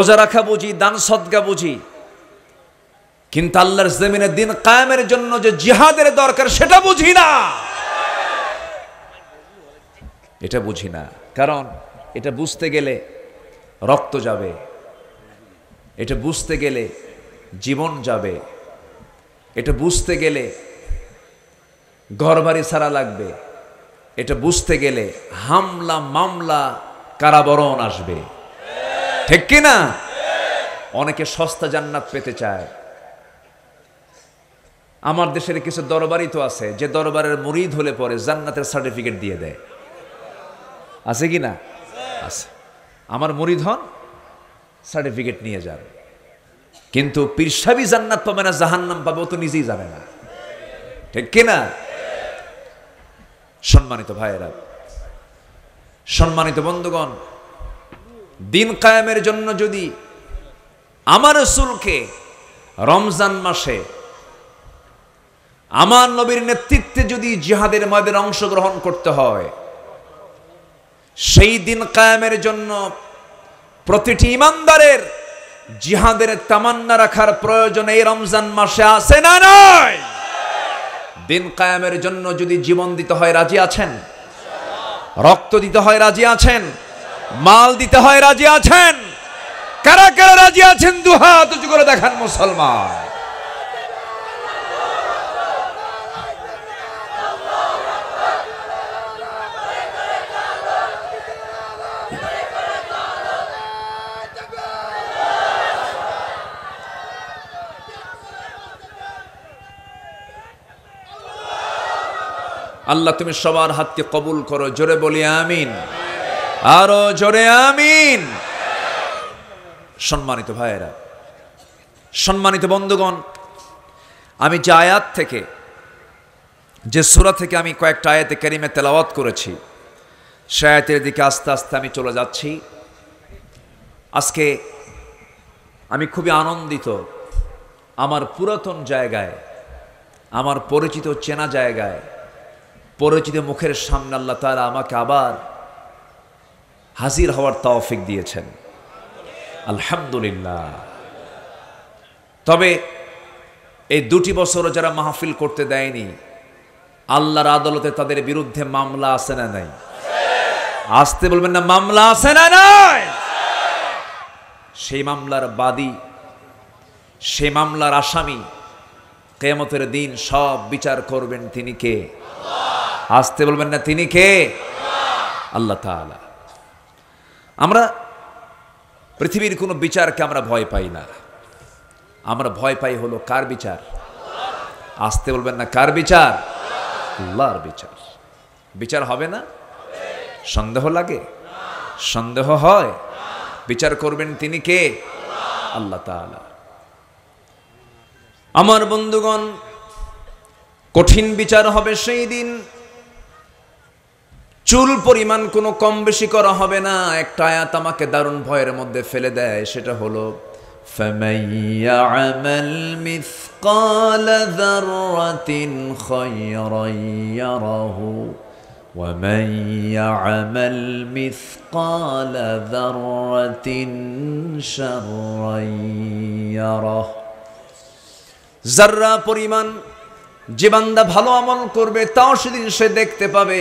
রোজা রাখা বুঝি দান সদ্গা বুঝি কিন্তু আল্লাহর জমিনের দিন কায়েমের জন্য যে জিহাদের দরকার সেটা বুঝি না এটা বুঝি না কারণ এটা বুঝতে গেলে রক্ত যাবে এটা বুঝতে গেলে জীবন যাবে এটা বুঝতে গেলে ঘরবাড়ি সারা লাগবে এটা বুঝতে গেলে হামলা মামলা কারাবরণ আসবে ঠিক কি না অনেকে সস্তা জান্নাত পেতে চায় আমার দেশের কিছু দরবারই তো আছে যে দরবারের মুরিদ হলে পরে জান্নাতের সার্টিফিকেট দিয়ে দেয় আছে কি না আছে আমার মুরিদ হন সার্টিফিকেট নিয়ে যান কিন্তু পিরসাবি জান্নাত পাবে না জাহান্নাম পাবে ও তো নিজেই জানে না ঠিক কিনা সম্মানিত ভাইয়েরা সম্মানিত বন্ধুগণ দিন কায়েমের জন্য যদি আমার রসুলকে রমজান মাসে আমার নবীর নেতৃত্বে যদি জিহাদের ময়দানে অংশগ্রহণ করতে হয় সেই দিন কায়েমের জন্য প্রতিটি ইমানদারের জিহাদের তামান্না রাখার প্রয়োজন এই রমজান মাসে আছে না নয় দিন কায়েমের জন্য যদি জীবন দিতে হয় রাজি আছেন রক্ত দিতে হয় রাজি আছেন মাল দিতে হয় রাজি আছেন কারা কারা রাজি আছেন দু হাত উঁচু করে দেখান মুসলমান আল্লাহ তুমি সবার হাতকে কবুল করো জোরে বলি আমিন আরো জোরে আমিন সম্মানিত ভাইয়েরা সম্মানিত বন্ধুগণ আমি যে আয়াত থেকে যে সুরা থেকে আমি কয়েকটা আয়াতে ক্যারিমে তেলাওয়াত করেছি সে আয়াতের দিকে আস্তে আস্তে আমি চলে যাচ্ছি আজকে আমি খুবই আনন্দিত আমার পুরাতন জায়গায় আমার পরিচিত চেনা জায়গায় পরিচিত মুখের সামনে আল্লাহ তারা আমাকে আবার হাজির হওয়ার তাওফিক দিয়েছেন আলহামদুলিল্লাহ তবে এই দুটি বছরও যারা মাহফিল করতে দেয়নি আল্লাহর আদালতে তাদের বিরুদ্ধে মামলা আছে না নাই আসতে বলবেন না মামলা আছে না নাই সেই মামলার বাদী সে মামলার আসামি কেমতের দিন সব বিচার করবেন তিনি কে আসতে বলবেন না তিনি কে আল্লাহ তালা আমরা পৃথিবীর কোনো বিচারকে আমরা ভয় পাই না আমরা ভয় পাই হলো কার বিচার আসতে বলবেন না কার বিচার আল্লাহর বিচার বিচার হবে না সন্দেহ লাগে সন্দেহ হয় বিচার করবেন তিনি কে আল্লাহ তাআলা আমার বন্ধুগণ কঠিন বিচার হবে সেই দিন চুল পরিমাণ কোনো কম বেশি করা হবে না একটা আয়াত আমাকে দারুণ ভয়ের মধ্যে ফেলে দেয় সেটা হলো فَمَن জাররা পরিমাণ যে বান্দা ভালো আমল করবে তাও সেদিন সে দেখতে পাবে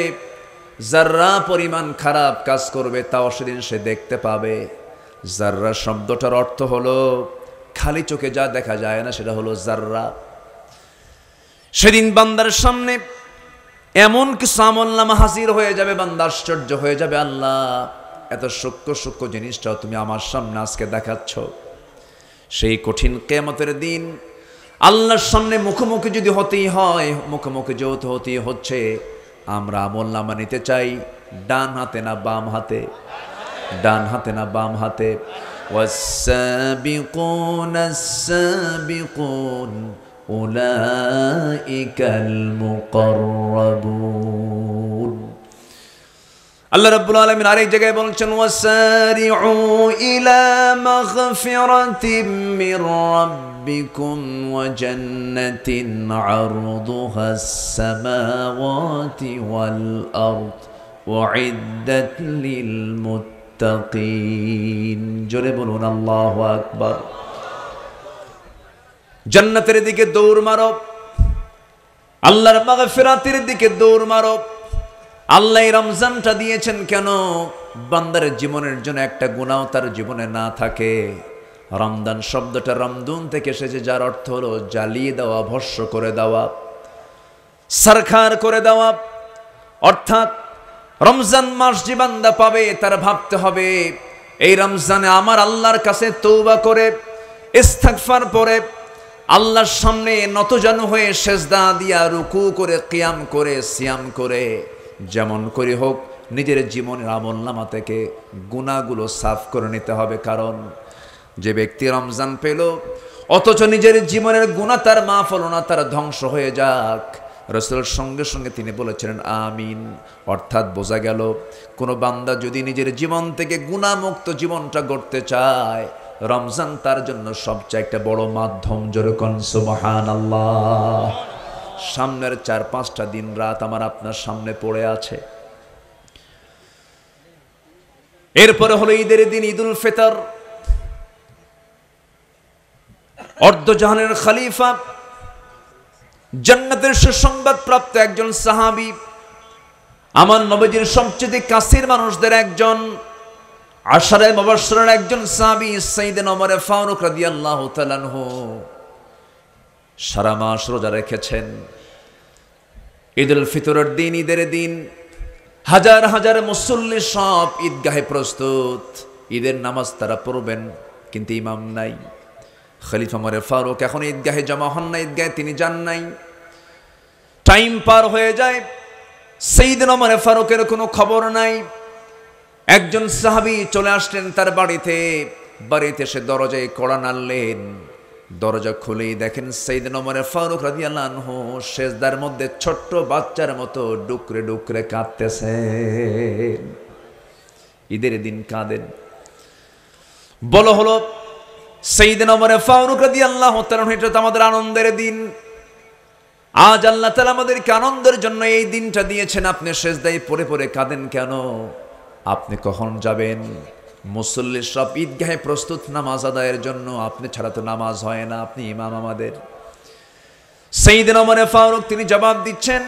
যার্রা পরিমাণ খারাপ কাজ করবে তাও সেদিন সে দেখতে পাবে জার্রা শব্দটার অর্থ হলো খালি চোখে যা দেখা যায় না সেটা হলো যাররা সেদিন বান্দার সামনে এমন কিছু আমল হাজির হয়ে যাবে বান্দা আশ্চর্য হয়ে যাবে আল্লাহ এত সূক্ষ্ম সূক্ষ্ম জিনিসটাও তুমি আমার সামনে আজকে দেখাচ্ছ সেই কঠিন কেমতের দিন আল্লাহর সামনে মুখোমুখি যদি হতেই হয় মুখোমুখি যেহেতু হতেই হচ্ছে আমরা আমল নামা নিতে চাই ডান হাতে না বাম হাতে ডান হাতে না বাম হাতে والسابقون السابقون أولئك المقربون আল্লাহ রব্বুল আলমিন আরেক জায়গায় বলছেন ওয়াসারিউ ইলা মাগফিরাতিম মির রাব্বিকুম ربكم وجنة عرضها السماوات والأرض وعدت للمتقين جربنا الله أكبر জান্নাতের দিকে দৌড় মারো আল্লাহর মাগফিরাতের দিকে দৌড় মারো আল্লাহ রমজানটা দিয়েছেন কেন বান্দারের জীবনের জন্য একটা গুণাও তার জীবনে না থাকে রমদান শব্দটা রমদুন থেকে এসেছে যার অর্থ হলো জ্বালিয়ে দেওয়া ভস্য করে দেওয়া সরকার করে দেওয়া অর্থাৎ রমজান মাস জীবান্দা পাবে তার ভাবতে হবে এই রমজানে আমার আল্লাহর কাছে তৌবা করে ইস্তাকফার পরে আল্লাহর সামনে নতজানু হয়ে সেজদা দিয়া রুকু করে কিয়াম করে সিয়াম করে যেমন করে হোক নিজের জীবনের আমল নামা থেকে গুণাগুলো সাফ করে নিতে হবে কারণ যে ব্যক্তি রমজান পেল অথচ নিজের জীবনের গুণা তার মা ফল না তার ধ্বংস হয়ে যাক রসুলের সঙ্গে সঙ্গে তিনি বলেছিলেন আমিন অর্থাৎ বোঝা গেল কোনো বান্দা যদি নিজের জীবন থেকে গুণামুক্ত জীবনটা গড়তে চায় রমজান তার জন্য সবচেয়ে একটা বড় মাধ্যম যেরকম আল্লাহ সামনের চার পাঁচটা দিন রাত আমার আপনার সামনে পড়ে আছে এরপরে হলো ঈদের দিন ঈদুল ফেতর অর্ধজাহানের খালিফা জান্নাতের সুসংবাদ প্রাপ্ত একজন সাহাবি আমার নবজির সবচেয়ে কাছের মানুষদের একজন আশারে মবাসরের একজন সাহাবি সাইদেন অমরে ফারুক রাদি আল্লাহ সারা মাস রোজা রেখেছেন ঈদের ফিতরের দিন ঈদের দিন হাজার হাজার মুসল্লি সব ঈদগাহে প্রস্তুত ঈদের নামাজ তারা পড়বেন কিন্তু ইমাম নাই খলিফা মরে ফারুক এখন ঈদগাহে জমা হন না ঈদগাহে তিনি যান নাই টাইম পার হয়ে যায় সেই দিন মরে ফারুকের কোনো খবর নাই একজন সাহাবি চলে আসলেন তার বাড়িতে বাড়িতে সে দরজায় কড়া নাড়লেন দরজা খুলেই দেখেন সেইদিন ওমরে ফারুক রাজিয়াল্লাহ শেষদার মধ্যে ছোট্ট বাচ্চার মতো ডুকরে ডুকরে কাঁদতেছে ঈদের দিন কাঁদেন বলো হলো সেই দিন অমরে ফারুক রাদি আল্লাহ এটা তো আমাদের আনন্দের দিন আজ আল্লাহ তালা আমাদেরকে আনন্দের জন্য এই দিনটা দিয়েছেন আপনি শেষ দায়ী পরে পরে কাঁদেন কেন আপনি কখন যাবেন মুসল্লি সব ঈদগাহে প্রস্তুত নামাজ আদায়ের জন্য আপনি ছাড়া তো নামাজ হয় না আপনি ইমাম আমাদের সেই দিন আমার ফারুক তিনি জবাব দিচ্ছেন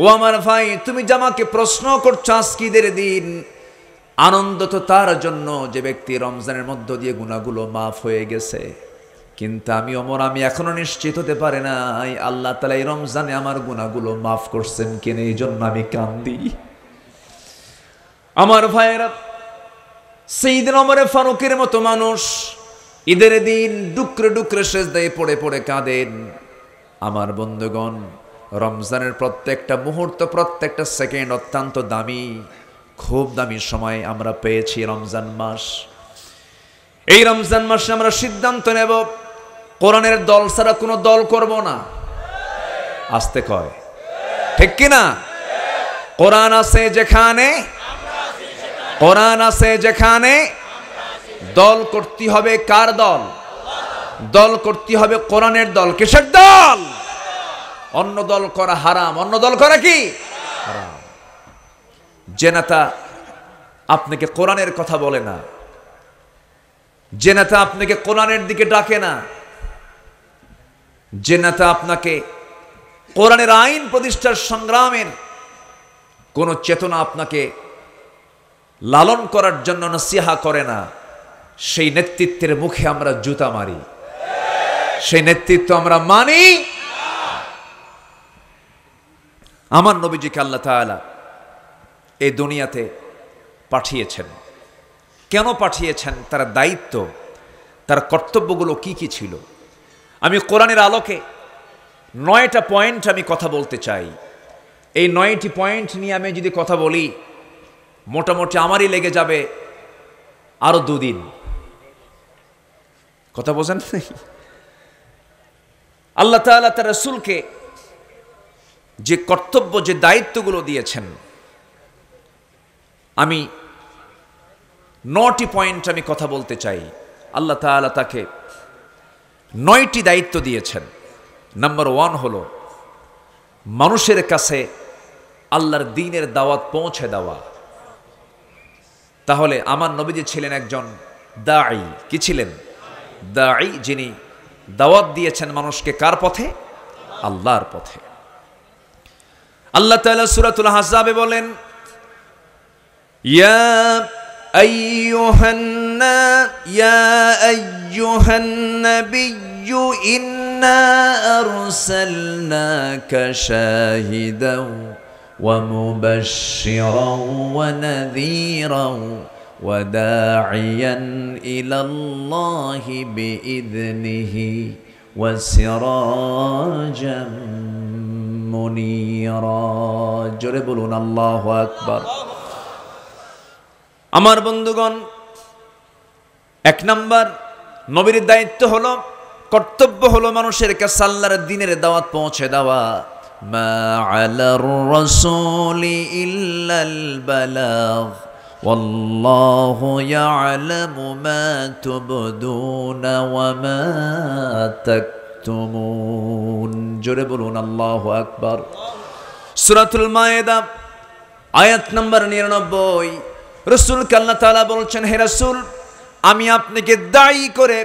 ও আমার ভাই তুমি জামাকে প্রশ্ন করছো আজকিদের দিন আনন্দ তো তার জন্য যে ব্যক্তি রমজানের মধ্য দিয়ে গুণাগুলো মাফ হয়ে গেছে কিন্তু আমি অমর আমি এখনো নিশ্চিত হতে পারে এই আল্লাহ তালা এই রমজানে আমার গুণাগুলো মাফ করছেন কেন এই জন্য আমি কান্দি আমার ভাইয়েরা সেই দিন অমরে ফারুকের মতো মানুষ ঈদের দিন ডুকরে ডুকরে শেষ দেয় পড়ে পড়ে কাঁদেন আমার বন্ধুগণ রমজানের প্রত্যেকটা মুহূর্ত প্রত্যেকটা সেকেন্ড অত্যন্ত দামি খুব দামি সময় আমরা পেয়েছি রমজান মাস এই রমজান মাসে আমরা সিদ্ধান্ত নেব কোরআনের দল ছাড়া কোনো দল করব না আসতে কয় ঠিক কিনা কোরআন আছে যেখানে কোরআন আছে যেখানে দল করতে হবে কার দল দল করতে হবে কোরআনের দল কিসের দল অন্য দল করা হারাম অন্য দল করা কি হারাম জেনাতা আপনাকে কোরআনের কথা বলে না জেনাতা আপনাকে কোরআনের দিকে ডাকে না জেনাতা আপনাকে কোরআনের আইন প্রতিষ্ঠার সংগ্রামের কোনো চেতনা আপনাকে লালন করার জন্য নসিহা করে না সেই নেতৃত্বের মুখে আমরা জুতা মারি সেই নেতৃত্ব আমরা মানি আমার নবীজিকে আল্লাহ তালা এই দুনিয়াতে পাঠিয়েছেন কেন পাঠিয়েছেন তার দায়িত্ব তার কর্তব্যগুলো কি কি ছিল আমি কোরআনের আলোকে নয়টা পয়েন্ট আমি কথা বলতে চাই এই নয়টি পয়েন্ট নিয়ে আমি যদি কথা বলি মোটামুটি আমারই লেগে যাবে আরও দুদিন কথা বোঝেন আল্লাহ তাল্লাহ তার রসুলকে যে কর্তব্য যে দায়িত্বগুলো দিয়েছেন আমি নটি পয়েন্ট আমি কথা বলতে চাই আল্লাহ তালা তাকে নয়টি দায়িত্ব দিয়েছেন নাম্বার ওয়ান হলো মানুষের কাছে আল্লাহর দিনের দাওয়াত পৌঁছে দেওয়া তাহলে আমার নবীজি ছিলেন একজন দায়ী কি ছিলেন দায়ী যিনি দাওয়াত দিয়েছেন মানুষকে কার পথে আল্লাহর পথে আল্লাহ তালা সুরাতুল হাসাবে বলেন يا أيها يا أيها النبي إنا أرسلناك شاهدا ومبشرا ونذيرا وداعيا إلى الله بإذنه وسراجا منيرا جربلنا الله أكبر আমার বন্ধুগণ এক নাম্বার নবীর দায়িত্ব হলো কর্তব্য হলো মানুষের কাছে আল্লাহর দিনের দাওয়াত পৌঁছে দেওয়া মা জোরে বলুন আল্লাহ আকবর সুরাতুল মায়েদা আয়াত নম্বর নিরানব্বই রসুল কাল্লা তালা বলছেন হে রসুল আমি আপনাকে দায়ী করে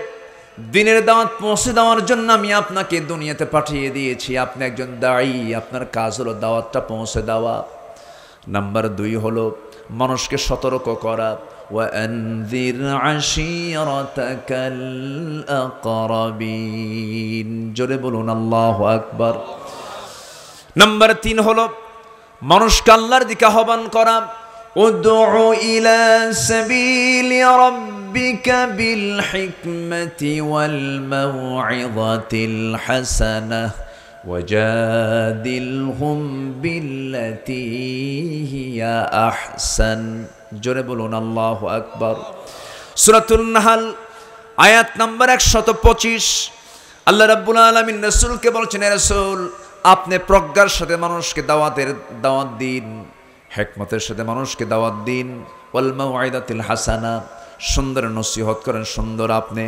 দিনের দাওয়াত পৌঁছে দেওয়ার জন্য আমি আপনাকে দুনিয়াতে পাঠিয়ে দিয়েছি আপনি একজন দায়ী আপনার কাজ হলো দাওয়াতটা পৌঁছে দেওয়া নাম্বার দুই হলো মানুষকে সতর্ক করা জোরে বলুন আল্লাহ আকবর নাম্বার তিন হল মানুষকে আল্লাহর দিকে আহ্বান করা ادع إلى سبيل ربك بالحكمة والموعظة الحسنة وجادلهم بالتي هي أحسن جربلون الله أكبر سورة النحل আয়াত নাম্বার একশত পঁচিশ আল্লাহ রাব্বুল আলমিন রসুলকে বলছেন রসুল আপনি প্রজ্ঞার সাথে মানুষকে দাওয়াতের দাওয়াত দিন হেকমতের সাথে মানুষকে দাওয়াত দিন ওয়ালমা ওয়াইদাতিল হাসানা সুন্দর নসিহত করেন সুন্দর আপনি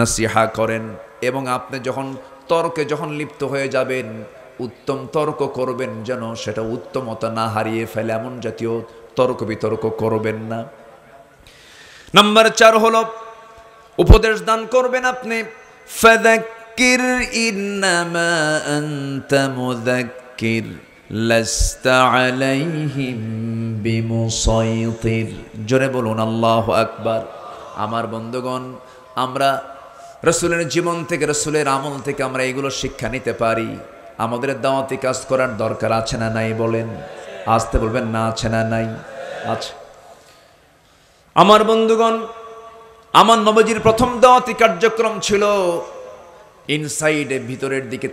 নসিহা করেন এবং আপনি যখন তর্কে যখন লিপ্ত হয়ে যাবেন উত্তম তর্ক করবেন যেন সেটা উত্তমতা না হারিয়ে ফেলে এমন জাতীয় তর্ক বিতর্ক করবেন না নাম্বার চার হল উপদেশ দান করবেন আপনি ফেদাক্কির ইন্নামা আন্তা মুদাক্কির لست عليهم بمسيطر জোরে বলুন আল্লাহ আকবার আমার বন্ধুগণ আমরা রসুলের জীবন থেকে রসুলের আমল থেকে আমরা এগুলো শিক্ষা নিতে পারি আমাদের দাওয়াতি কাজ করার দরকার আছে না নাই বলেন আসতে বলবেন না আছে না নাই আচ্ছা আমার বন্ধুগণ আমার নবজির প্রথম দাওয়াতি কার্যক্রম ছিল ইনসাইডে ভিতরের দিকে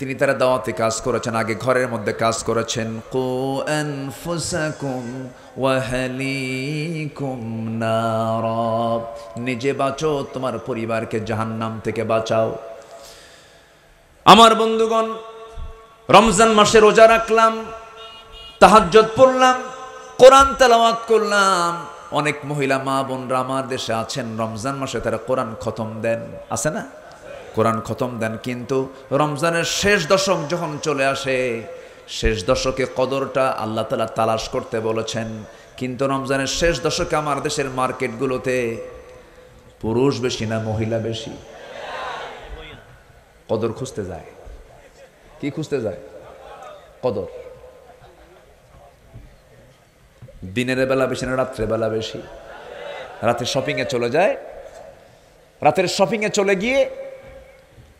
তিনি তারা দাওয়াতে কাজ করেছেন আগে ঘরের মধ্যে কাজ করেছেন কো আনফুসাকুম ওয়াহালিকুম নারব নিজে বাঁচো তোমার পরিবারকে জাহান্নাম থেকে বাঁচাও আমার বন্ধুগণ রমজান মাসে রোজা রাখলাম তাহাজ্জত পড়লাম কোরআন তেলাওয়াত করলাম অনেক মহিলা মা বোনরা আমার দেশে আছেন রমজান মাসে তারা কোরআন খতম দেন আছে না কোরআন খতম দেন কিন্তু রমজানের শেষ দশক যখন চলে আসে শেষ দশকে কদরটা আল্লাহ তালা তালাশ করতে বলেছেন কিন্তু রমজানের শেষ দশকে আমার দেশের মার্কেটগুলোতে পুরুষ বেশি না মহিলা বেশি কদর খুঁজতে যায় কি খুঁজতে যায় কদর দিনের বেলা বেশি না রাত্রেবেলা বেশি রাতে শপিংয়ে চলে যায় রাতের শপিংয়ে চলে গিয়ে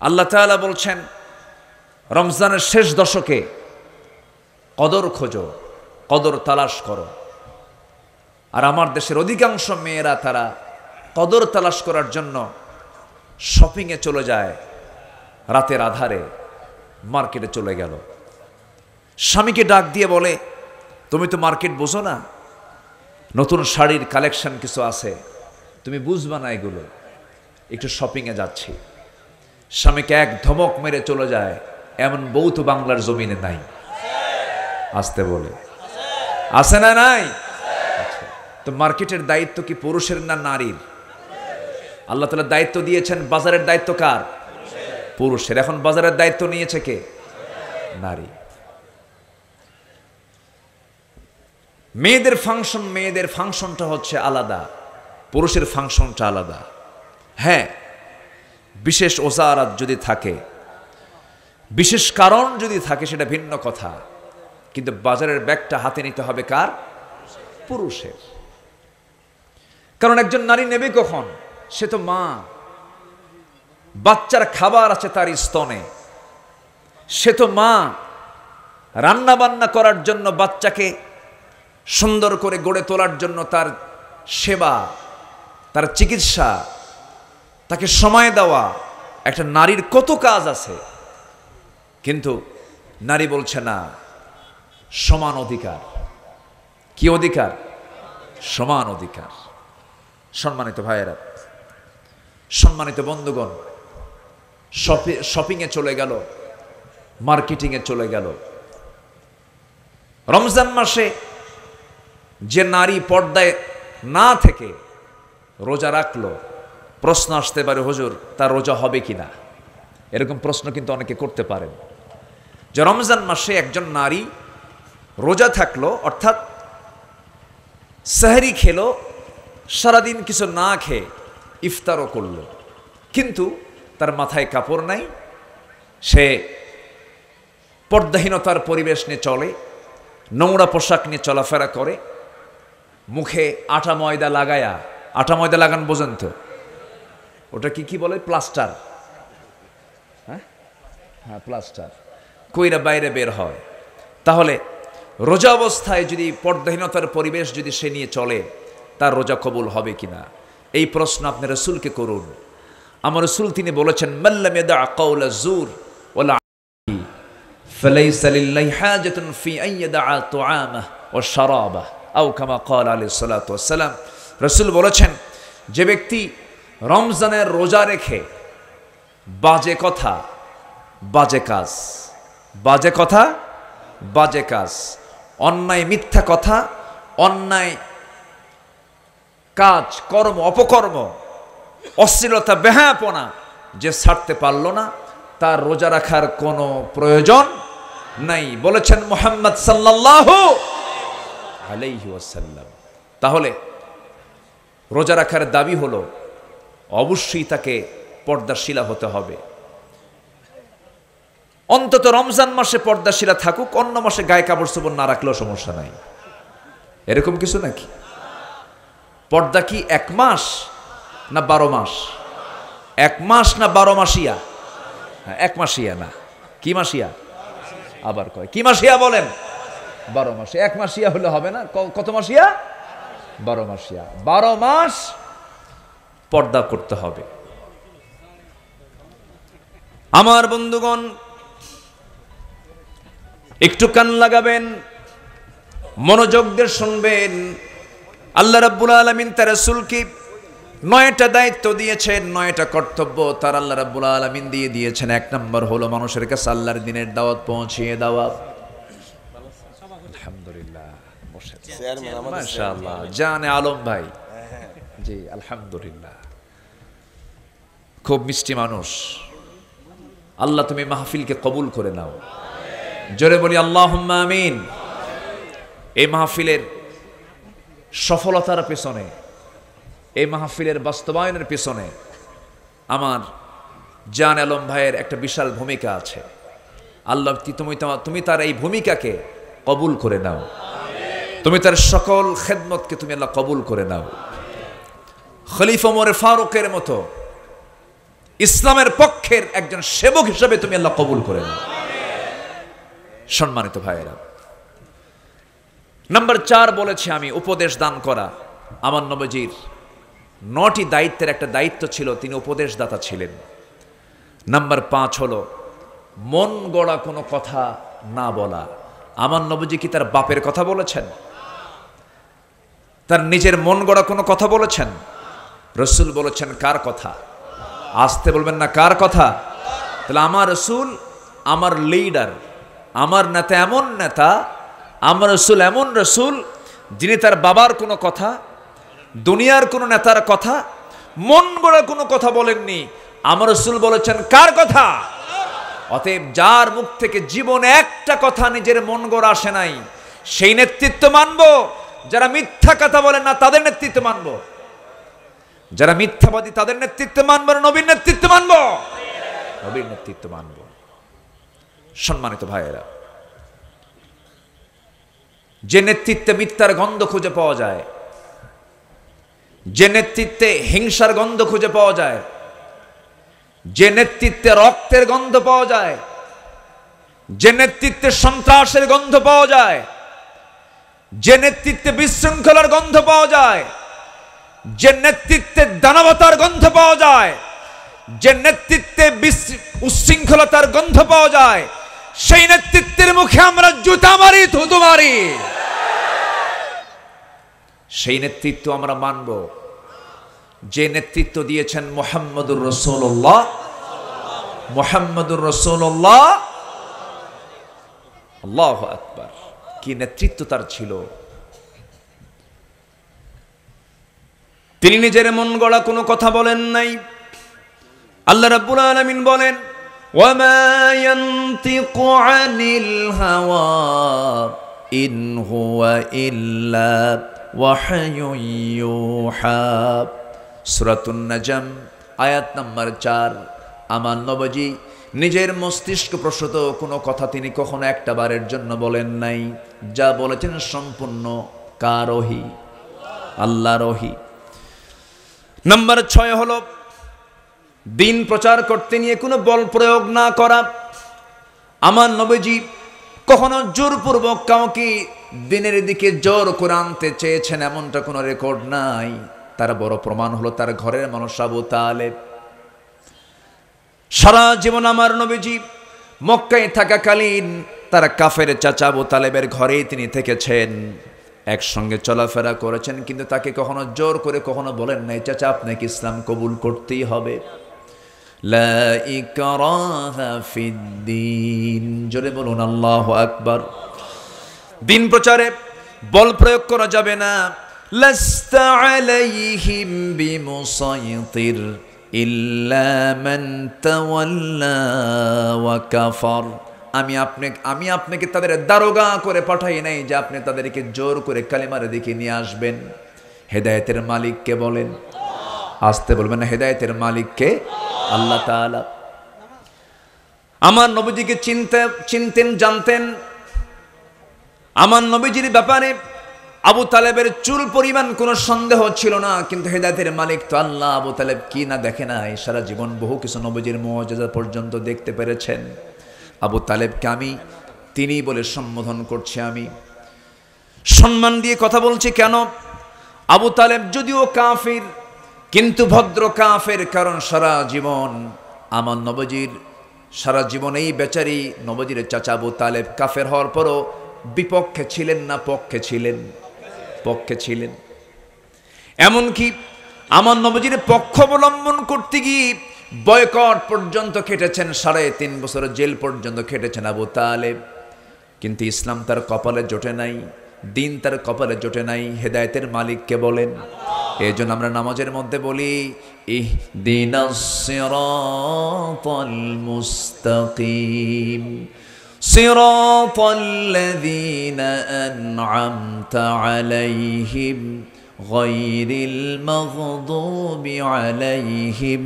আল্লাহ তালা বলছেন রমজানের শেষ দশকে কদর খোঁজো কদর তালাশ করো আর আমার দেশের অধিকাংশ মেয়েরা তারা কদর তালাশ করার জন্য শপিংয়ে চলে যায় রাতের আধারে মার্কেটে চলে গেল স্বামীকে ডাক দিয়ে বলে তুমি তো মার্কেট বোঝো না নতুন শাড়ির কালেকশন কিছু আছে তুমি বুঝবা না এগুলো একটু শপিংয়ে যাচ্ছি স্বামীকে এক ধমক মেরে চলে যায় এমন বৌথ বাংলার জমিনে নাই আসতে বলে আছে না নাই আচ্ছা। তো মার্কেটের দায়িত্ব কি পুরুষের না নারীর আল্লাহ তালা দায়িত্ব দিয়েছেন বাজারের দায়িত্ব কার পুরুষের এখন বাজারের দায়িত্ব নিয়েছে কে নারী মেয়েদের ফাংশন মেয়েদের ফাংশনটা হচ্ছে আলাদা পুরুষের ফাংশনটা আলাদা হ্যাঁ বিশেষ ওজারাত যদি থাকে বিশেষ কারণ যদি থাকে সেটা ভিন্ন কথা কিন্তু বাজারের ব্যাগটা হাতে নিতে হবে কার পুরুষের কারণ একজন নারী নেবে কখন সে তো মা বাচ্চার খাবার আছে তার স্তনে সে তো মা রান্না বান্না করার জন্য বাচ্চাকে সুন্দর করে গড়ে তোলার জন্য তার সেবা তার চিকিৎসা তাকে সময় দেওয়া একটা নারীর কত কাজ আছে কিন্তু নারী বলছে না সমান অধিকার কি অধিকার সমান অধিকার সম্মানিত ভাইয়েরা সম্মানিত বন্ধুগণ শপিংয়ে চলে গেল মার্কেটিংয়ে চলে গেল রমজান মাসে যে নারী পর্দায় না থেকে রোজা রাখলো প্রশ্ন আসতে পারে হজুর তার রোজা হবে কি না এরকম প্রশ্ন কিন্তু অনেকে করতে পারেন যে রমজান মাসে একজন নারী রোজা থাকলো অর্থাৎ সাহারি খেলো সারাদিন কিছু না খেয়ে ইফতারও করলো কিন্তু তার মাথায় কাপড় নাই সে পর্দাহীনতার পরিবেশ নিয়ে চলে নোংরা পোশাক নিয়ে চলাফেরা করে মুখে আটা ময়দা লাগায়া আটা ময়দা লাগান বোঝেন তো ওটা কি কি বলে প্লাস্টার হ্যাঁ হ্যাঁ প্লাস্টার কইরা বাইরে বের হয় তাহলে রোজা অবস্থায় যদি পর্দাহীনতার পরিবেশ যদি সে নিয়ে চলে তার রোজা কবুল হবে কিনা এই প্রশ্ন আপনি রসুলকে করুন আমার রসুল তিনি বলেছেন মাল্লামেদা কৌলা জুর ওলা فليس لله বলেছেন যে ব্যক্তি রমজানের রোজা রেখে বাজে কথা বাজে কাজ বাজে কথা বাজে কাজ অন্যায় মিথ্যা কথা অন্যায় কাজ কর্ম অপকর্ম অশ্লীলতা বেহাপনা যে ছাড়তে পারল না তার রোজা রাখার কোনো প্রয়োজন নাই বলেছেন মোহাম্মদ সাল্লাহ আলাইহি ওয়াসাল্লাম তাহলে রোজা রাখার দাবি হলো অবশ্যই তাকে পর্দাশিলা হতে হবে অন্তত রমজান মাসে পর্দাশিলা থাকুক অন্য মাসে গায়ে কাপড় চোপড় না রাখলেও সমস্যা নাই এরকম কিছু নাকি পর্দা কি এক মাস না বারো মাস এক মাস না বারো মাসিয়া হ্যাঁ, এক মাসিয়া না কি মাসিয়া আবার কয় কি মাসিয়া বলেন বারো মাসে এক মাসিয়া হলে হবে না কত মাসিয়া বারো মাসিয়া বারো মাস পর্দা করতে হবে আমার বন্ধুগণ একটু কান লাগাবেন মনোযোগ শুনবেন আল্লাহ রাব্বুল আলমিন তার রসুলকে নয়টা দায়িত্ব দিয়েছেন নয়টা কর্তব্য তার আল্লাহ রাব্বুল আলমিন দিয়ে দিয়েছেন এক নম্বর হলো মানুষের কাছে আল্লাহর দিনের দাওয়াত পৌঁছিয়ে দেওয়া আলহামদুলিল্লাহ জানে আলম ভাই জি আলহামদুলিল্লাহ খুব মিষ্টি মানুষ আল্লাহ তুমি মাহফিলকে কবুল করে নাও জোরে বলি আল্লাহ আমিন এই মাহফিলের সফলতার পেছনে এই মাহফিলের বাস্তবায়নের পেছনে আমার জান আলম ভাইয়ের একটা বিশাল ভূমিকা আছে আল্লাহ তুমি তুমি তার এই ভূমিকাকে কবুল করে নাও তুমি তার সকল খেদমতকে তুমি আল্লাহ কবুল করে নাও খলিফ ওমর ফারুকের মতো ইসলামের পক্ষের একজন সেবক হিসেবে তুমি আল্লাহ কবুল করে নাও সম্মানিত ভাইয়েরা নাম্বার চার বলেছি আমি উপদেশ দান করা আমার নবজির নটি দায়িত্বের একটা দায়িত্ব ছিল তিনি উপদেশদাতা ছিলেন নাম্বার পাঁচ হলো মন গড়া কোনো কথা না বলা আমার নবজি কি তার বাপের কথা বলেছেন তার নিজের মন গড়া কোনো কথা বলেছেন রসুল বলেছেন কার কথা আসতে বলবেন না কার কথা তাহলে আমার রসুল আমার লিডার আমার নেতা এমন নেতা আমার রসুল এমন রসুল যিনি তার বাবার কোনো কথা দুনিয়ার কোনো নেতার কথা মন গড়া কোনো কথা বলেননি আমার রসুল বলেছেন কার কথা অতএব যার মুখ থেকে জীবনে একটা কথা নিজের মন গড় আসে নাই সেই নেতৃত্ব মানব যারা মিথ্যা কথা বলেন না তাদের নেতৃত্ব মানবো যারা মিথ্যাবাদী তাদের নেতৃত্বে না নবীর নেতৃত্বে মানব নবীর নেতৃত্ব মানব সম্মানিত ভাইয়েরা যে নেতৃত্বে মিথ্যার গন্ধ খুঁজে পাওয়া যায় যে নেতৃত্বে হিংসার গন্ধ খুঁজে পাওয়া যায় যে নেতৃত্বে রক্তের গন্ধ পাওয়া যায় যে নেতৃত্বে সন্ত্রাসের গন্ধ পাওয়া যায় যে নেতৃত্বে বিশৃঙ্খলার গন্ধ পাওয়া যায় যে নেতৃত্বে দানবতার গন্ধ পাওয়া যায় যে নেতৃত্বে উচ্ছৃঙ্খলতার গন্ধ পাওয়া যায় সেই নেতৃত্বের মুখে আমরা জুতা মারি থুতু মারি সেই নেতৃত্ব আমরা মানব যে নেতৃত্ব দিয়েছেন মোহাম্মদুর রসুল্লাহ মোহাম্মদুর রসুল্লাহ আল্লাহ আকবার কি নেতৃত্ব তার ছিল তিনি নিজের মন গড়া কোনো কথা বলেন নাই আল্লাহ রাব্বুল আলামিন বলেন وما ينطق عن الهوى إن هو إلا وحي يوحى سورة النجم আয়াত নাম্বার চার আমার নবজি নিজের মস্তিষ্ক প্রসূত কোনো কথা তিনি কখনো একটা বারের জন্য বলেন নাই যা বলেছেন সম্পূর্ণ কারোহী আল্লাহরোহী নাম্বার ছয় হল দিন প্রচার করতে নিয়ে কোনো বল প্রয়োগ না করা আমার নবীজি কখনো জোরপূর্বক কাউকে দিনের দিকে জোর করে আনতে চেয়েছেন এমনটা কোনো রেকর্ড নাই তার বড় প্রমাণ হলো তার ঘরের মানুষ আবু তালেব সারা জীবন আমার নবীজি মক্কায় থাকাকালীন তার কাফের চাচা আবু তালেবের ঘরেই তিনি থেকেছেন একসঙ্গে চলাফেরা করেছেন কিন্তু তাকে কখনো জোর করে কখনো বলেন নাই চাচা আপনাকে ইসলাম কবুল করতেই হবে জোরে বলুন আল্লাহ আকবার দিন প্রচারে বল প্রয়োগ করা যাবে না ইল্লা মান তাওয়াল্লা ওয়া কাফার আমি আপনি আমি আপনাকে তাদের দারোগা করে পাঠাই নাই যে আপনি তাদেরকে জোর করে কালিমারে দিকে নিয়ে আসবেন হেদায়তের মালিককে বলেন আসতে বলবেন হেদায়তের মালিককে আল্লাহ আমার নবীজিকে চিনতে চিনতেন জানতেন আমার নবীজির ব্যাপারে আবু তালেবের চুল পরিমাণ কোনো সন্দেহ ছিল না কিন্তু হেদায়তের মালিক তো আল্লাহ আবু তালেব কি না দেখে নাই সারা জীবন বহু কিছু নবীজির মহাজা পর্যন্ত দেখতে পেরেছেন আবু তালেবকে আমি তিনি বলে সম্বোধন করছি আমি সম্মান দিয়ে কথা বলছি কেন আবু তালেব যদিও কাফির কিন্তু ভদ্র কাফের কারণ সারা জীবন আমার নবজির সারা জীবন এই বেচারি নবজির চাচা আবু তালেব কাফের হওয়ার পরও বিপক্ষে ছিলেন না পক্ষে ছিলেন পক্ষে ছিলেন এমনকি আমার নবজির পক্ষ অবলম্বন করতে গিয়ে বয়কট পর্যন্ত খেটেছেন সাড়ে তিন বছর জেল পর্যন্ত খেটেছেন আবু তালেব কিন্তু ইসলাম তার কপালে জোটে নাই দিন তার কপালে জোটে নাই হেদায়তের মালিককে বলেন এই জন্য আমরা নামাজের মধ্যে বলি ইহ মুস্তাকিম صراط الذين أنعمت عليهم غير المغضوب عليهم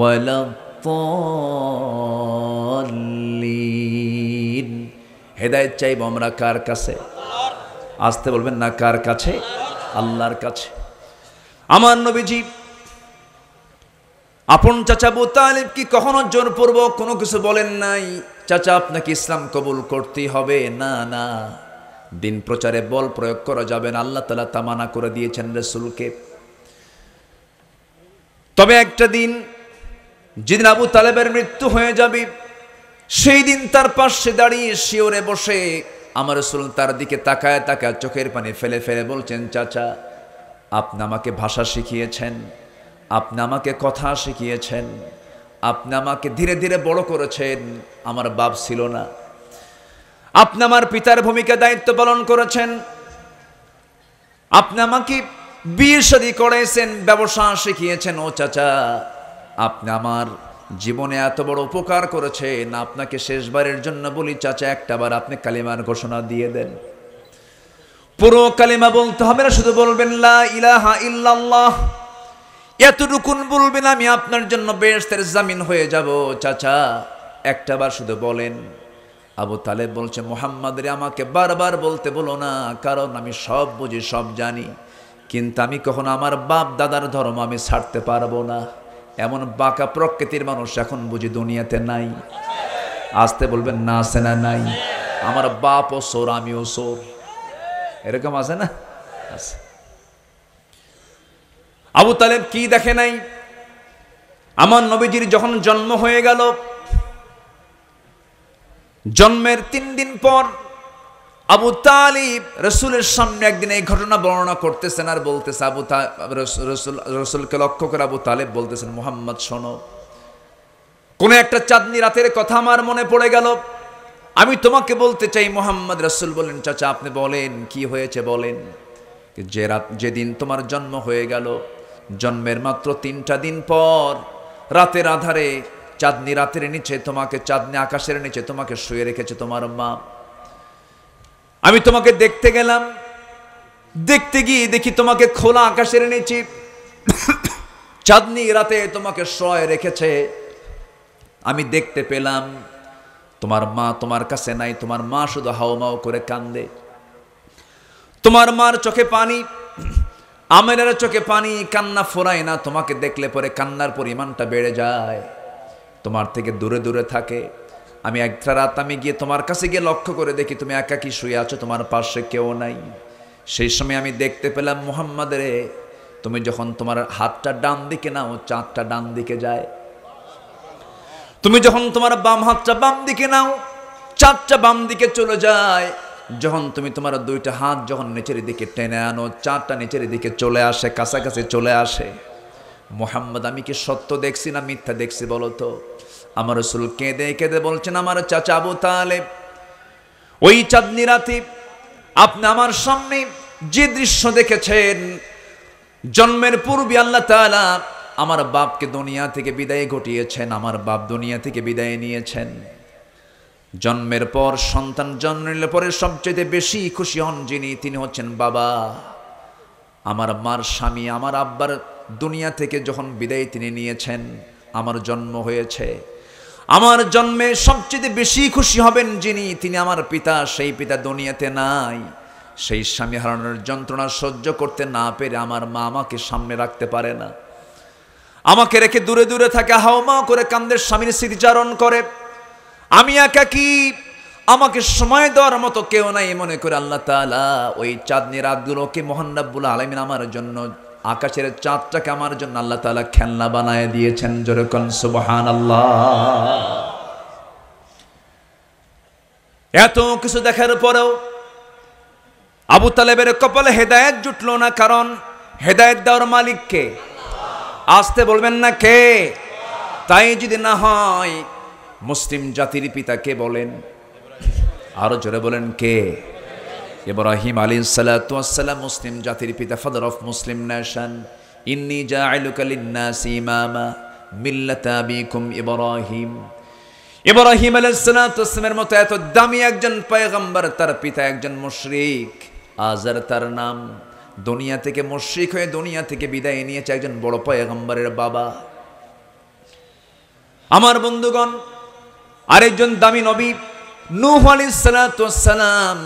ولا الضالين হেদায়েত চাইব আমরা কার কাছে আসতে বলবেন না কার কাছে আল্লাহর কাছে আমার নবীজি আপন চাচা আবু কি কখনো জোরপূর্বক কোনো কিছু বলেন নাই চাচা আপনাকে ইসলাম কবুল করতে হবে না না দিন প্রচারে বল প্রয়োগ করা যাবে না আল্লাহ তালা তামানা করে দিয়েছেন রসুলকে তবে একটা দিন যেদিন আবু তালেবের মৃত্যু হয়ে যাবে সেই দিন তার পাশে দাঁড়িয়ে শিওরে বসে আমার রসুল তার দিকে তাকায় তাকায় চোখের পানি ফেলে ফেলে বলছেন চাচা আপনি আমাকে ভাষা শিখিয়েছেন আপনি আমাকে কথা শিখিয়েছেন আপনি আমাকে ধীরে ধীরে বড় করেছেন আমার বাপ ছিল না আপনি আমার পিতার ভূমিকা দায়িত্ব পালন করেছেন আপনি আমাকে বিয়ে শাদি করেছেন ব্যবসা শিখিয়েছেন ও চাচা আপনি আমার জীবনে এত বড় উপকার করেছেন আপনাকে শেষবারের জন্য বলি চাচা একটাবার আপনি কালিমার ঘোষণা দিয়ে দেন পুরো কালিমা বলতে হবে না শুধু বলবেন লা ইলাহা ইল্লাল্লাহ এতটুকুন বলবেন আমি আপনার জন্য বেহস্তের জামিন হয়ে যাব চাচা একটাবার শুধু বলেন আবু তালেব বলছে মোহাম্মদ রে আমাকে বারবার বলতে বলো না কারণ আমি সব বুঝি সব জানি কিন্তু আমি কখনো আমার বাপ দাদার ধর্ম আমি ছাড়তে পারবো না এমন বাঁকা প্রকৃতির মানুষ এখন বুঝি দুনিয়াতে নাই আসতে বলবেন না আসে না নাই আমার বাপ ও সোর আমিও সোর এরকম আছে না আছে আবু তালেব কি দেখে নাই আমার নবীজির যখন জন্ম হয়ে গেল জন্মের তিন দিন পর আবু তালিব রসুলের সামনে একদিন এই ঘটনা বর্ণনা করতেছেন আর বলতেছে আবু রসুল রসুলকে লক্ষ্য করে আবু তালেব বলতেছেন মোহাম্মদ শোনো কোন একটা চাঁদনি রাতের কথা আমার মনে পড়ে গেল আমি তোমাকে বলতে চাই মোহাম্মদ রসুল বলেন চাচা আপনি বলেন কি হয়েছে বলেন যে রাত যেদিন তোমার জন্ম হয়ে গেল জন্মের মাত্র তিনটা দিন পর রাতের আধারে চাঁদনি রাতের এনেছে তোমাকে চাঁদনি আকাশের এনেছে তোমাকে শুয়ে রেখেছে তোমার মা আমি তোমাকে দেখতে গেলাম দেখতে গিয়ে দেখি তোমাকে খোলা আকাশের এনেছি চাঁদনি রাতে তোমাকে শয় রেখেছে আমি দেখতে পেলাম তোমার মা তোমার কাছে নাই তোমার মা শুধু হাওমাও করে কান্দে তোমার মার চোখে পানি আমেরার চোখে পানি কান্না ফোরায় না তোমাকে দেখলে পরে কান্নার পরিমাণটা বেড়ে যায় তোমার থেকে দূরে দূরে থাকে আমি একটা রাত আমি গিয়ে তোমার কাছে গিয়ে লক্ষ্য করে দেখি তুমি কি শুয়ে আছো তোমার পাশে কেউ নাই সেই সময় আমি দেখতে পেলাম মোহাম্মদের তুমি যখন তোমার হাতটা ডান দিকে নাও চাঁদটা ডান দিকে যায় তুমি যখন তোমার বাম হাতটা বাম দিকে নাও চাঁদটা বাম দিকে চলে যায় যখন তুমি তোমার দুইটা হাত যখন নিচের দিকে টেনে আনো চাঁদটা নিচের দিকে চলে আসে কাছাকাছি চলে আসে মোহাম্মদ আমি কি সত্য দেখছি না মিথ্যা দেখছি বলতো আমার রসুল কেঁদে কেঁদে বলছেন আমার চাচা আবু তালেব ওই চাঁদনি রাতে আপনি আমার সামনে যে দৃশ্য দেখেছেন জন্মের পূর্বে আল্লাহ তালা আমার বাপকে দুনিয়া থেকে বিদায় ঘটিয়েছেন আমার বাপ দুনিয়া থেকে বিদায় নিয়েছেন জন্মের পর সন্তান জন্ম নিলে পরে সবচেয়ে বেশি খুশি হন যিনি তিনি হচ্ছেন বাবা আমার মার স্বামী আমার আব্বার দুনিয়া থেকে যখন বিদায় তিনি নিয়েছেন আমার জন্ম হয়েছে আমার জন্মে সবচেয়ে বেশি খুশি হবেন যিনি তিনি আমার পিতা সেই পিতা দুনিয়াতে নাই সেই স্বামী হারানোর যন্ত্রণা সহ্য করতে না পেরে আমার মা আমাকে সামনে রাখতে পারে না আমাকে রেখে দূরে দূরে থাকে হাওমা করে কান্দের স্বামীর স্মৃতিচারণ করে আমি একা কি আমাকে সময় দেওয়ার মতো কেউ নাই মনে করে আল্লাহ তালা ওই চাঁদনি রাতগুলোকে মোহান্নাবুল আলমিন আমার জন্য আকাশের চাঁদটাকে আমার জন্য আল্লাহ তালা খেলনা বানায় দিয়েছেন যেরকম সুবহান আল্লাহ এত কিছু দেখার পরেও আবু তালেবের কপালে হেদায়েত জুটলো না কারণ হেদায়েত দেওয়ার মালিককে আসতে বলবেন না কে তাই যদি না হয় মুসলিম জাতির পিতা কে বলেন আরো জোরে বলেন কে ইব্রাহিম আলী সালাতাম মুসলিম জাতির পিতা ফাদার অফ মুসলিম ন্যাশন ইন্নি জা আলুকালিন্নাসি ইব্রাহিম ইব্রাহিম আলাইহিসসালামের মতো এত দামি একজন পয়গম্বর তার পিতা একজন মুশরিক আজার তার নাম দুনিয়া থেকে মুশ্রিক হয়ে দুনিয়া থেকে বিদায় নিয়েছে একজন বড় পয়গম্বরের বাবা আমার বন্ধুগণ আরেকজন দামি নবী নূহ সালাতাম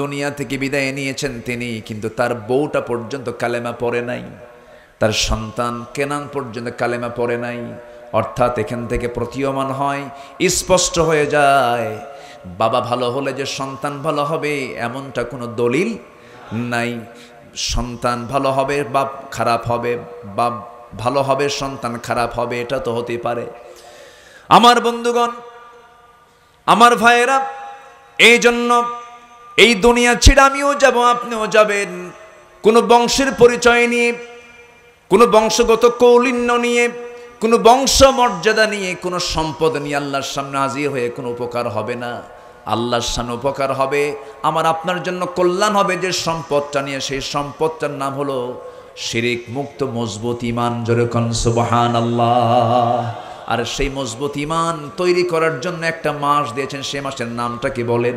দুনিয়া থেকে বিদায় নিয়েছেন তিনি কিন্তু তার বউটা পর্যন্ত কালেমা পড়ে নাই তার সন্তান কেনান পর্যন্ত কালেমা পড়ে নাই অর্থাৎ এখান থেকে প্রতীয়মান হয় স্পষ্ট হয়ে যায় বাবা ভালো হলে যে সন্তান ভালো হবে এমনটা কোনো দলিল নাই সন্তান ভালো হবে বাপ খারাপ হবে বাপ ভালো হবে সন্তান খারাপ হবে এটা তো হতে পারে আমার বন্ধুগণ আমার ভাইয়েরা এই জন্য এই দুনিয়া ছেড়ে আমিও যাব আপনিও যাবেন কোনো বংশের পরিচয় নিয়ে কোনো বংশগত কৌলিন্য নিয়ে কোনো বংশ মর্যাদা নিয়ে কোনো সম্পদ নিয়ে আল্লাহর সামনে হাজির হয়ে কোনো উপকার হবে না আল্লাহর সামনে উপকার হবে আমার আপনার জন্য কল্যাণ হবে যে সম্পদটা নিয়ে সেই সম্পদটার নাম হলো শিরিক মুক্ত মজবুত ইমান যেরকম সুবহান আল্লাহ আর সেই মজবুত ইমান তৈরি করার জন্য একটা মাস দিয়েছেন সে মাসের নামটা কি বলেন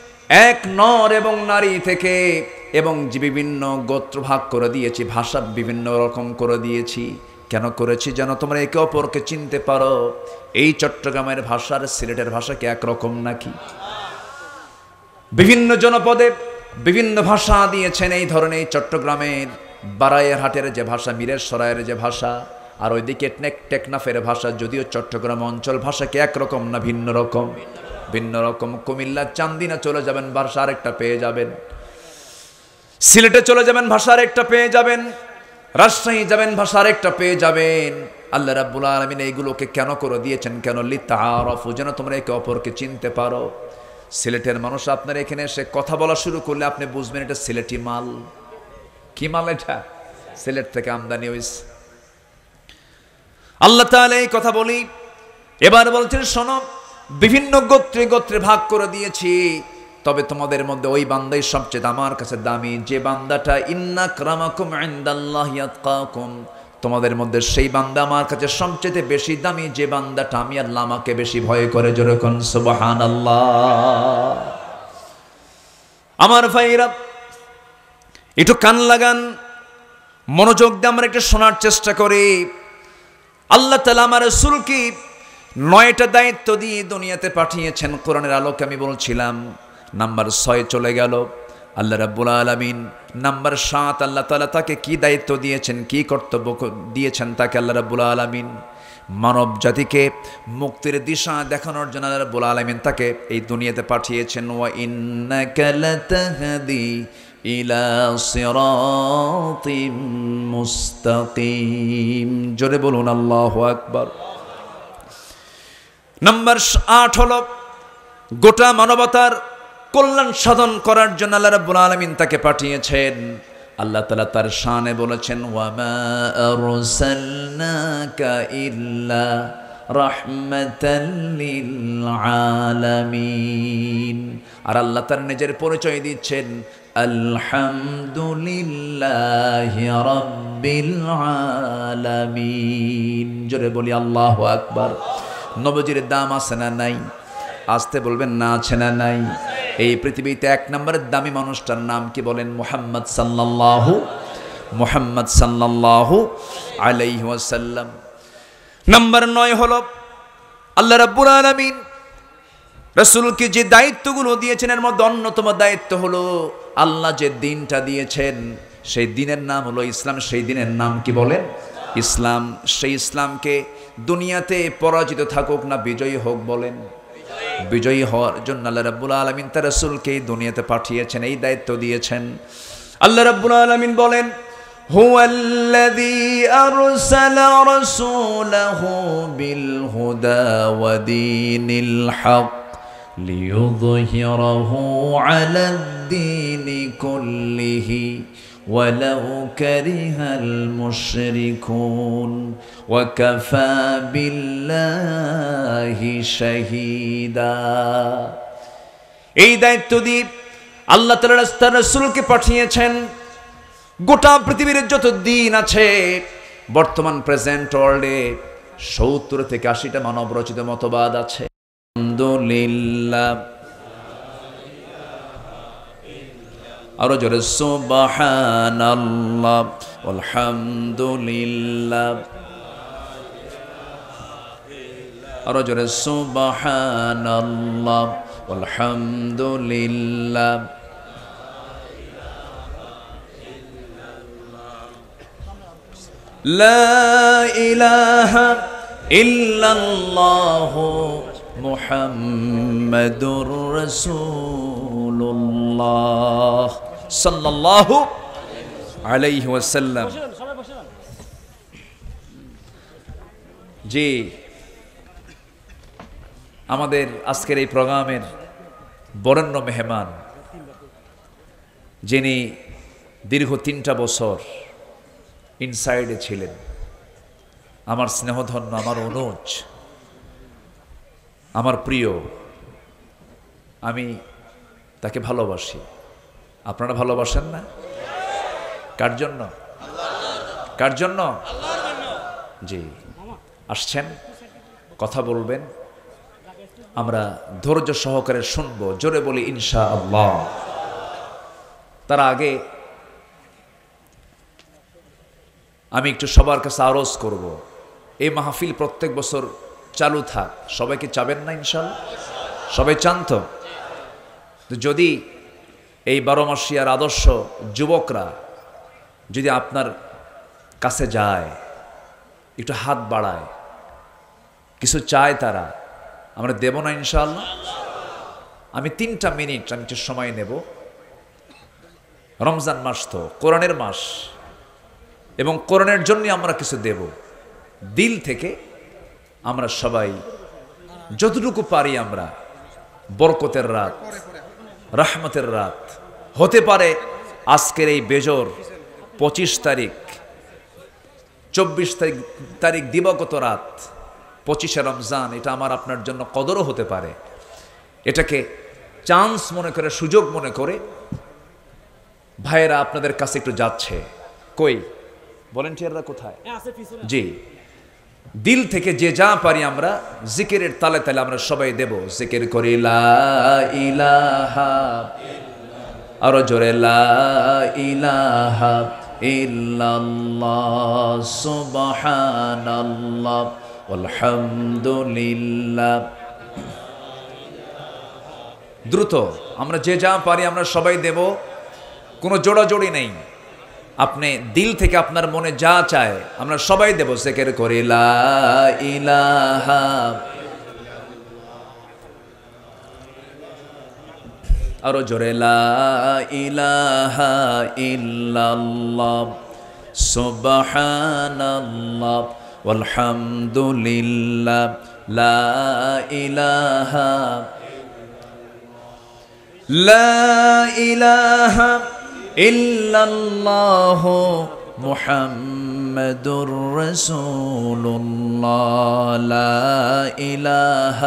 এক নর এবং নারী থেকে এবং যে বিভিন্ন গোত্র ভাগ করে দিয়েছি ভাষা বিভিন্ন রকম করে দিয়েছি কেন করেছি যেন তোমরা একে অপরকে চিনতে পারো এই চট্টগ্রামের ভাষার সিলেটের ভাষা কি একরকম নাকি বিভিন্ন জনপদে বিভিন্ন ভাষা দিয়েছেন এই ধরনের চট্টগ্রামের বারায়ের হাটের যে ভাষা মিরের সরায়ের যে ভাষা আর ওইদিকে টেকনাফের ভাষা যদিও চট্টগ্রাম অঞ্চল ভাষা কি একরকম না ভিন্ন রকম ভিন্ন রকম কুমিল্লা চান্দিনা চলে যাবেন ভাষা একটা পেয়ে যাবেন সিলেটে চলে যাবেন ভাষা একটা পেয়ে যাবেন রাজশাহী যাবেন ভাষা একটা পেয়ে যাবেন আল্লাহ রাবুল আলমিন এইগুলোকে কেন করে দিয়েছেন কেন লিতাহারফু যেন তোমরা একে অপরকে চিনতে পারো সিলেটের মানুষ আপনার এখানে এসে কথা বলা শুরু করলে আপনি বুঝবেন এটা সিলেটি মাল কি মাল এটা সিলেট থেকে আমদানি হয়েছে আল্লাহ তাহলে এই কথা বলি এবার বলছেন শোনো বিভিন্ন গোত্রে গোত্রে ভাগ করে দিয়েছি তবে তোমাদের মধ্যে ওই বান্দাই সবচেয়ে আমার কাছে দামি যে বান্দাটা ইন্না ক্রামাকুম আইন্দাল্লাহিয়াতকাকুম তোমাদের মধ্যে সেই বান্দা আমার কাছে সবচেয়ে বেশি দামি যে বান্দাটা আমি আল্লাহ আমাকে বেশি ভয় করে যেরকম সুবাহান আল্লাহ আমার ভাইরা একটু কান লাগান মনোযোগ দিয়ে আমরা একটু শোনার চেষ্টা করি আল্লাহ তালা আমার সুলকি নয়টা দায়িত্ব দিয়ে দুনিয়াতে পাঠিয়েছেন কোরআনের আলোকে আমি বলছিলাম নাম্বার ছয় চলে গেল আল্লাহ রাব্বুল আলমিন নাম্বার সাত আল্লাহ তালা তাকে কি দায়িত্ব দিয়েছেন কি কর্তব্য দিয়েছেন তাকে আল্লাহ রাব্বুল আলমিন মানব জাতিকে মুক্তির দিশা দেখানোর জন্য আল্লাহ রাব্বুল আলমিন তাকে এই দুনিয়াতে পাঠিয়েছেন ওয়া ইন্নাকালাতাহাদি ইলা সিরাতিম মুস্তাকিম জোরে বলুন আল্লাহু আকবার নম্বর আট হল গোটা মানবতার কল্যাণ সাধন করার জন্য আল্লাহ রাব্বুল আলামিন তাকে পাঠিয়েছেন আল্লাহ তালা তার শানে বলেছেন আলামিন আর আল্লাহ তার নিজের পরিচয় দিচ্ছেন আলহামদুলিল্লাহ রব্বিল আলামিন জোরে বলি আল্লাহ আকবার নবজির দাম আছে না নাই আসতে বলবেন না আছে না নাই এই পৃথিবীতে এক নম্বরের দামি মানুষটার নাম কি বলেন মোহাম্মদ সাল্লাল্লাহু মোহাম্মদ সাল্লাল্লাহু আলাইহাসাল্লাম নম্বর নয় হল আল্লাহ রব্বুল আলমিন রসুলকে যে দায়িত্বগুলো দিয়েছেন এর মধ্যে অন্যতম দায়িত্ব হলো আল্লাহ যে দিনটা দিয়েছেন সেই দিনের নাম হলো ইসলাম সেই দিনের নাম কি বলেন ইসলাম সেই ইসলামকে দুনিয়াতে পরাজিত থাকুক না বিজয়ী হোক বলেন বিজয়ী হওয়ার জন্য আল্লাহ রাব্বুল আলমিন তার রসুলকে দুনিয়াতে পাঠিয়েছেন এই দায়িত্ব দিয়েছেন আল্লাহ রাব্বুল আলমিন বলেন هو الذي أرسل رسوله بالهدى ودين الحق ليظهره على الدين كله ولو كره المشركون وكفى بالله شهيدا এই দায়িত্ব দিয়ে আল্লাহ তালা রাস্তার রসুলকে পাঠিয়েছেন গোটা পৃথিবীর যত দিন আছে বর্তমান প্রেজেন্ট ওয়ার্ল্ডে সত্তর থেকে আশিটা মানব রচিত মতবাদ আছে আলহামদুলিল্লাহ আরো জোরে সুবহানাল্লাহ আলহামদুলিল্লাহ رجل سبحان الله والحمد لله لا إله إلا الله محمد رسول الله صلى الله عليه وسلم جي আমাদের আজকের এই প্রোগ্রামের বরেণ্য মেহমান যিনি দীর্ঘ তিনটা বছর ইনসাইডে ছিলেন আমার স্নেহধন্য আমার অনুজ আমার প্রিয় আমি তাকে ভালোবাসি আপনারা ভালোবাসেন না কার জন্য কার জন্য জি আসছেন কথা বলবেন আমরা ধৈর্য সহকারে শুনবো জোরে বলি ইনশা আল্লাহ তার আগে আমি একটু সবার কাছে আরজ করব। এই মাহফিল প্রত্যেক বছর চালু থাক সবাইকে চাবেন না ইনশাল সবাই চান তো যদি এই বারো মাসিয়ার আদর্শ যুবকরা যদি আপনার কাছে যায় একটু হাত বাড়ায় কিছু চায় তারা আমরা দেব না ইনশাল্লাহ আমি তিনটা মিনিট আমি একটু সময় নেব রমজান মাস তো কোরআনের মাস এবং কোরআনের জন্য আমরা কিছু দেব দিল থেকে আমরা সবাই যতটুকু পারি আমরা বরকতের রাত রাহমতের রাত হতে পারে আজকের এই বেজর পঁচিশ তারিখ চব্বিশ তারিখ তারিখ দিবগত রাত পঁচিশে রমজান এটা আমার আপনার জন্য কদরও হতে পারে এটাকে চান্স মনে করে সুযোগ মনে করে ভাইয়েরা আপনাদের কাছে একটু যাচ্ছে কই ভলেন্টিয়াররা কোথায় হ্যাঁ, জি দিল থেকে যে যা পারি আমরা জিকিরের তালে তালে আমরা সবাই দেব জিকির করি আরো জোরে ইলাহা ইল্লাল্লাহ সুবহানাল্লাহ আলহামদুলিল্লাহ দ্রুত আমরা যে যা পারি আমরা সবাই দেব কোনো জোড়াজোড়ি নেই আপনি দিল থেকে আপনার মনে যা চায় আমরা সবাই দেব সেকের করে আরো জোরে ইলাহা ইহ সুবহানাল্লাহ والحمد لله لا إله لا إله إلا الله محمد رسول الله لا إله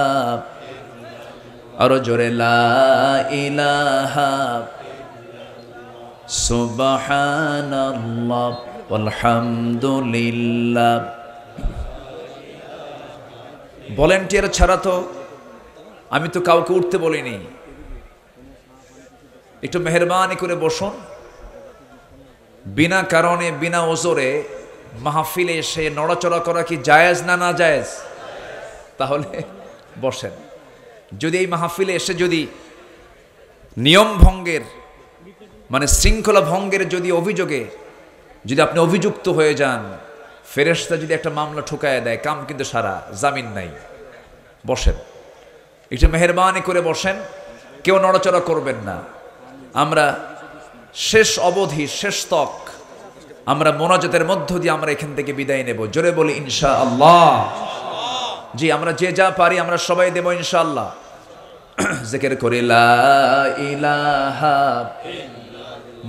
أرجو لا إله سبحان الله والحمد لله ভলেন্টিয়ার ছাড়া তো আমি তো কাউকে উঠতে বলিনি একটু মেহরবানি করে বসুন বিনা কারণে বিনা ওজোরে মাহফিলে এসে নড়াচড়া করা কি জায়েজ না না জায়েজ তাহলে বসেন যদি এই মাহফিলে এসে যদি নিয়ম ভঙ্গের মানে শৃঙ্খলা ভঙ্গের যদি অভিযোগে যদি আপনি অভিযুক্ত হয়ে যান ফেরেস্তা যদি একটা মামলা ঠুকায় দেয় কাম কিন্তু সারা জামিন নাই বসেন একটু মেহরবানি করে বসেন কেউ নড়াচড়া করবেন না আমরা শেষ অবধি শেষ তক আমরা মনাজতের মধ্য দিয়ে আমরা এখান থেকে বিদায় নেব জোরে বলি ইনশা আল্লাহ জি আমরা যে যা পারি আমরা সবাই দেব ইনশাআল্লাহ জেকের করে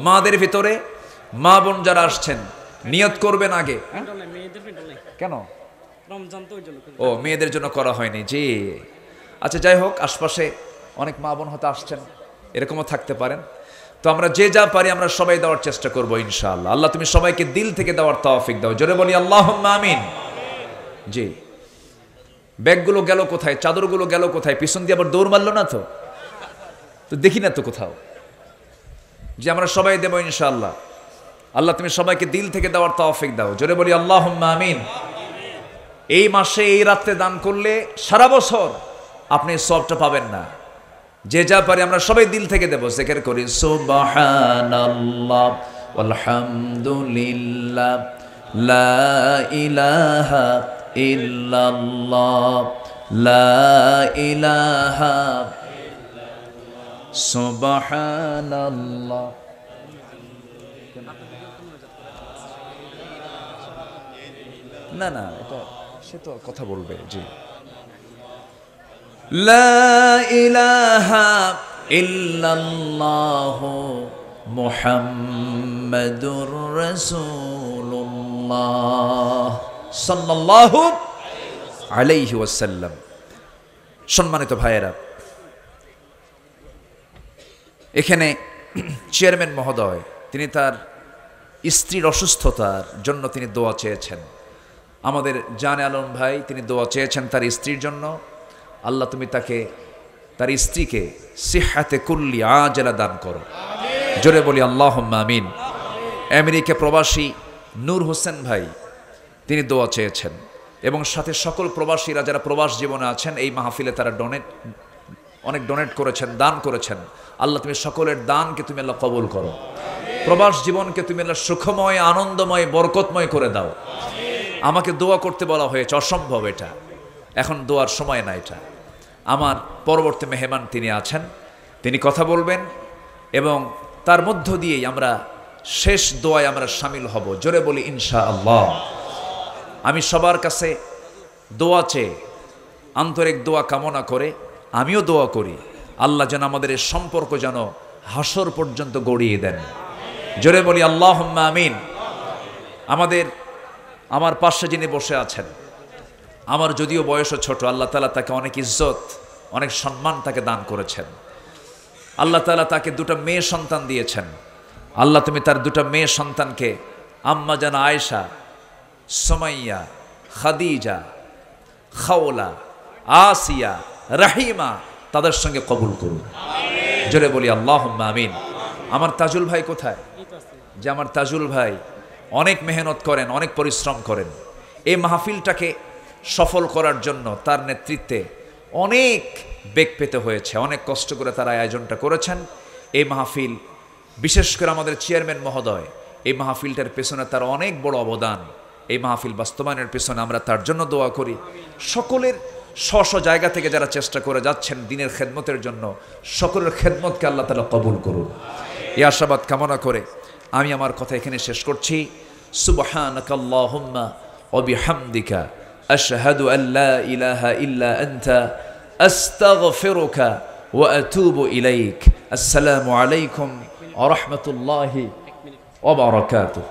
মাদের ভিতরে মা বোন যারা আসছেন নিয়ত করবেন আগে কেন ও মেয়েদের জন্য করা হয়নি জি আচ্ছা যাই হোক আশপাশে অনেক মা বোন হতে আসছেন এরকমও থাকতে পারেন তো আমরা যে যা পারি আমরা সবাই দেওয়ার চেষ্টা করব ইনশাল্লাহ আল্লাহ তুমি সবাইকে দিল থেকে দেওয়ার তৌফিক দাও জোরে বলি আল্লাহ আমিন জি ব্যাগগুলো গেল কোথায় চাদরগুলো গেল কোথায় পিছন দিয়ে আবার দৌড় মারল না তো তো দেখি না তো কোথাও যে আমরা সবাই দেবো ইনশাল্লাহ আল্লাহ তুমি সবাইকে দিল থেকে দেওয়ার তাওফিক দাও জোরে বলি আল্লাহ আমিন এই মাসে এই রাত্রে দান করলে সারা বছর আপনি সবটা পাবেন না যে যা পারি আমরা সবাই দিল থেকে দেবো জেকের করি সুবাহ সুবাহ লা ইলাহা লা ইলাহা না না এটা সে তো কথা বলবে জি লা ইলাহা আলাইহি ওয়াসাল্লাম সম্মানিত ভাইয়েরা এখানে চেয়ারম্যান মহোদয় তিনি তার স্ত্রীর অসুস্থতার জন্য তিনি দোয়া চেয়েছেন আমাদের জান আলম ভাই তিনি দোয়া চেয়েছেন তার স্ত্রীর জন্য আল্লাহ তুমি তাকে তার স্ত্রীকে সিহাতে কুল্লি আজেলা দান করো জোরে বলি আল্লাহ আমিন আমেরিকা প্রবাসী নূর হোসেন ভাই তিনি দোয়া চেয়েছেন এবং সাথে সকল প্রবাসীরা যারা প্রবাস জীবনে আছেন এই মাহফিলে তারা ডোনেট অনেক ডোনেট করেছেন দান করেছেন আল্লাহ তুমি সকলের দানকে তুমি আল্লাহ কবুল করো প্রবাস জীবনকে তুমি আল্লাহ সুখময় আনন্দময় বরকতময় করে দাও আমাকে দোয়া করতে বলা হয়েছে অসম্ভব এটা এখন দোয়ার সময় না এটা আমার পরবর্তী মেহমান তিনি আছেন তিনি কথা বলবেন এবং তার মধ্য দিয়েই আমরা শেষ দোয়ায় আমরা সামিল হব জোরে বলি ইনশা আল্লাহ আমি সবার কাছে দোয়া চেয়ে আন্তরিক দোয়া কামনা করে আমিও দোয়া করি আল্লাহ যেন আমাদের এই সম্পর্ক যেন হাসর পর্যন্ত গড়িয়ে দেন জোরে বলি আল্লাহ আমিন আমাদের আমার পাশে যিনি বসে আছেন আমার যদিও বয়সও ছোট আল্লাহ তালা তাকে অনেক ইজ্জত অনেক সম্মান তাকে দান করেছেন আল্লাহ তালা তাকে দুটা মেয়ে সন্তান দিয়েছেন আল্লাহ তুমি তার দুটা মেয়ে সন্তানকে আম্মা জানা আয়েশা সোমাইয়া খাদিজা খাওলা আসিয়া রাহিমা তাদের সঙ্গে কবুল করুন জোরে বলি আল্লাহ আমিন আমার তাজুল ভাই কোথায় যে আমার তাজুল ভাই অনেক মেহনত করেন অনেক পরিশ্রম করেন এই মাহফিলটাকে সফল করার জন্য তার নেতৃত্বে অনেক বেগ পেতে হয়েছে অনেক কষ্ট করে তারা আয়োজনটা করেছেন এই মাহফিল বিশেষ করে আমাদের চেয়ারম্যান মহোদয় এই মাহফিলটার পেছনে তার অনেক বড় অবদান এই মাহফিল বাস্তবায়নের পেছনে আমরা তার জন্য দোয়া করি সকলের স্ব জায়গা থেকে যারা চেষ্টা করে যাচ্ছেন দিনের খেদমতের জন্য সকলের খেদমতকে আল্লাহ তালা কবুল করুন এই আশাবাদ কামনা করে আমি আমার কথা এখানে শেষ করছি সুবহানাকাল্লাহুম্মা ওয়া বিহামদিকা আশহাদু আল্লা ইলাহা ইল্লা আনতা আস্তাগফিরুকা ওয়া আতুবু ইলাইক আসসালামু আলাইকুম ওয়া রাহমাতুল্লাহি ওয়া বারাকাতুহু